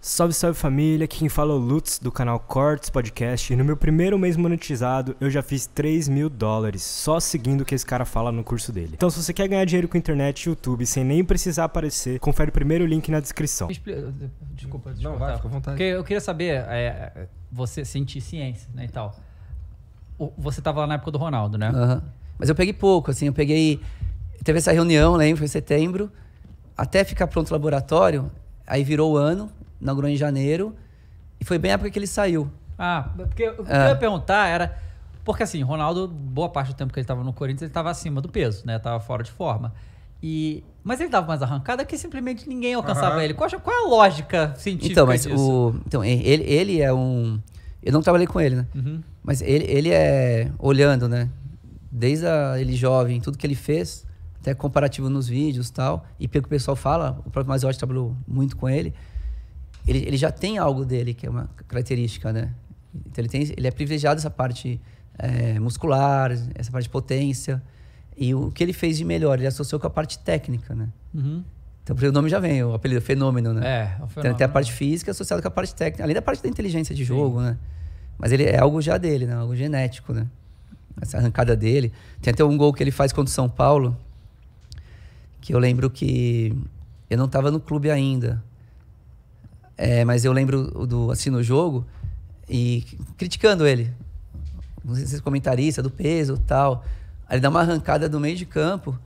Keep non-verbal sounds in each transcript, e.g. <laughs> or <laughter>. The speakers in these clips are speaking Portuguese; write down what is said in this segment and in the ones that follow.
Salve, salve família, aqui quem fala é o Lutz do canal Cortes Podcast e no meu primeiro mês monetizado eu já fiz 3 mil dólares só seguindo o que esse cara fala no curso dele. Então se você quer ganhar dinheiro com internet e YouTube sem nem precisar aparecer, confere o primeiro link na descrição. Desculpa, desculpa. Não, vai, fica à vontade. Porque eu queria saber, é, você sentir ciência né, e tal. Você tava lá na época do Ronaldo, né? Uhum. Mas eu peguei pouco, assim, eu peguei... Teve essa reunião, lembro, foi em setembro. Até ficar pronto o laboratório, aí virou o ano, inaugurou em janeiro. E foi bem a época que ele saiu. Ah, porque o que é. eu ia perguntar era. Porque assim, Ronaldo, boa parte do tempo que ele estava no Corinthians, ele estava acima do peso, né? Tava fora de forma. E, mas ele dava mais arrancada que simplesmente ninguém alcançava uhum. ele. Qual, qual, é a lógica científica então, mas disso? O, então, ele, ele é um... Eu não trabalhei com ele, né? Uhum. Mas ele, ele é, olhando, né? Desde a, ele jovem, tudo que ele fez, até comparativo nos vídeos e tal, e pelo que o pessoal fala, o próprio Mazerotti trabalhou muito com ele, ele, ele já tem algo dele, que é uma característica, né? Então ele, tem, ele é privilegiado essa parte é, muscular, essa parte de potência. E o que ele fez de melhor, ele associou com a parte técnica, né? Uhum. Então, porque o nome já vem, o apelido, é fenômeno, né? É, o é fenômeno. Então, tem a parte física associada com a parte técnica, além da parte da inteligência de jogo, Sim. né? Mas ele é algo já dele, né? Algo genético, né? Essa arrancada dele. Tem até um gol que ele faz contra o São Paulo, que eu lembro que eu não estava no clube ainda. É, mas eu lembro do assim no jogo e criticando ele. Não sei se comentarista, do peso tal. Aí ele dá uma arrancada do meio de campo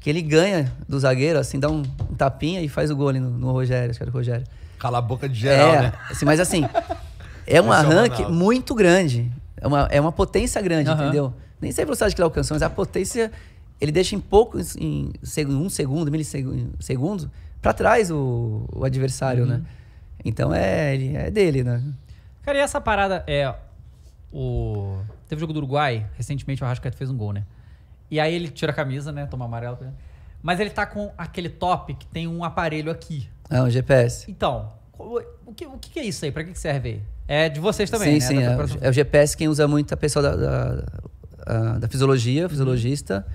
que ele ganha do zagueiro, assim, dá um, um tapinha e faz o gol ali no, no Rogério, acho que era o Rogério. Cala a boca de geral, é, né? Assim, mas assim, é um arranque é muito grande. É uma, é uma potência grande, uhum. entendeu? Nem sei a velocidade que ele alcançou, mas a potência ele deixa em pouco, em, em um segundo, milissegundo, para trás o, o adversário, uhum. né? Então é, é dele, né? Cara, e essa parada é. O... Teve o jogo do Uruguai, recentemente o Arrascaeta fez um gol, né? E aí ele tira a camisa, né? Toma amarelo. Né? Mas ele tá com aquele top que tem um aparelho aqui. É um GPS. Então, o que, o que é isso aí? Pra que serve aí? É de vocês também, sim, né? Sim, sim. é, é, o GPS é quem usa muito a pessoa da, da, da fisiologia, uhum. fisiologista.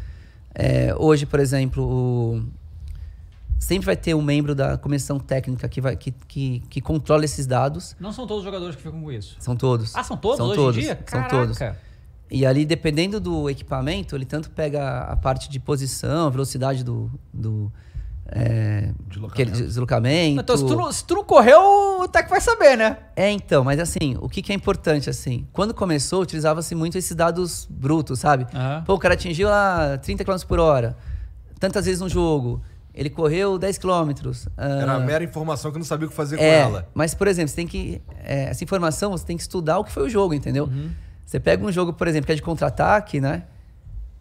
É, hoje, por exemplo, o sempre vai ter um membro da comissão técnica que, vai, que, que, que controla esses dados. Não são todos os jogadores que ficam com isso? São todos. Ah, são todos são hoje todos, em dia? Caraca. São todos. E ali, dependendo do equipamento, ele tanto pega a parte de posição, velocidade do, do, é, deslocamento. deslocamento. Então, se tu, não, se tu não correu, o técnico vai saber, né? É, então, mas assim, o que, que é importante, assim? Quando começou, utilizava-se muito esses dados brutos, sabe? Uhum. Pô, o cara atingiu lá 30 km por hora, tantas vezes no jogo. Ele correu 10 quilômetros. Ah, Era uma mera informação que eu não sabia o que fazer é, com ela. Mas, por exemplo, você tem que. É, essa informação você tem que estudar o que foi o jogo, entendeu? Uhum. Você pega um jogo, por exemplo, que é de contra-ataque, né?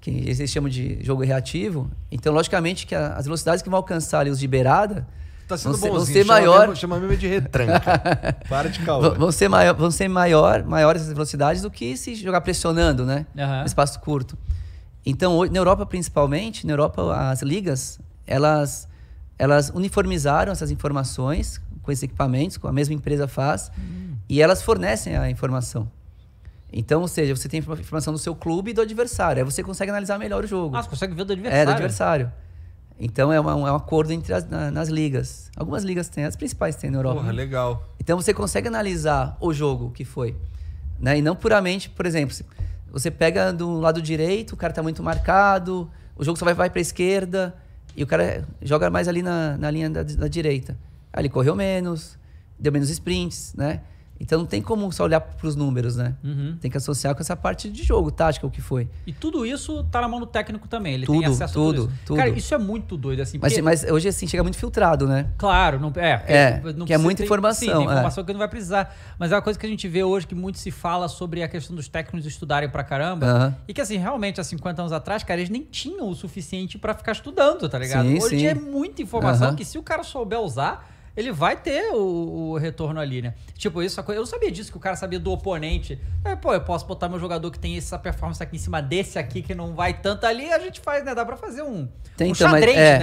Que eles chamam de jogo reativo. Então, logicamente, que a, as velocidades que vão alcançar ali os de beirada. Tá sendo vão bonzinho, vão ser maior. Mesmo, chama mesmo de retranca. <laughs> Para de calma. Vão, vão ser, maior, vão ser maior, maiores as velocidades do que se jogar pressionando, né? Uhum. No espaço curto. Então, na Europa, principalmente, na Europa, as ligas elas, elas uniformizaram essas informações com esses equipamentos, com a mesma empresa faz, uhum. e elas fornecem a informação. Então, ou seja, você tem informação do seu clube e do adversário. Aí você consegue analisar melhor o jogo. Ah, você consegue ver é, do adversário. É, do adversário. Então é, uma, um, é um acordo entre as, na, nas ligas. Algumas ligas têm, as principais têm na Europa. Porra, legal. Então você consegue analisar o jogo que foi. Né? E não puramente, por exemplo, você pega do lado direito, o cara está muito marcado, o jogo só vai, vai para a esquerda, e o cara joga mais ali na, na linha da, da direita. Aí ele correu menos, deu menos sprints, né? Então não tem como só olhar para os números, né? Uhum. Tem que associar com essa parte de jogo, tática, o que foi. E tudo isso tá na mão do técnico também, ele tudo, tem acesso tudo, a tudo isso. Tudo. Cara, isso é muito doido, assim. Mas, porque... mas hoje, assim, chega muito filtrado, né? Claro, não é. É, é não que é muita ter, informação. Sim, tem é. informação é. que não vai precisar. Mas é uma coisa que a gente vê hoje que muito se fala sobre a questão dos técnicos estudarem pra caramba. Uhum. E que, assim, realmente, há 50 anos atrás, cara, eles nem tinham o suficiente para ficar estudando, tá ligado? Sim, hoje sim. é muita informação uhum. que se o cara souber usar ele vai ter o, o retorno ali, né? Tipo, isso, eu sabia disso, que o cara sabia do oponente. É, pô, eu posso botar meu jogador que tem essa performance aqui em cima desse aqui, que não vai tanto ali, a gente faz, né? Dá pra fazer um, tem, um então, xadrez, mas, é, né?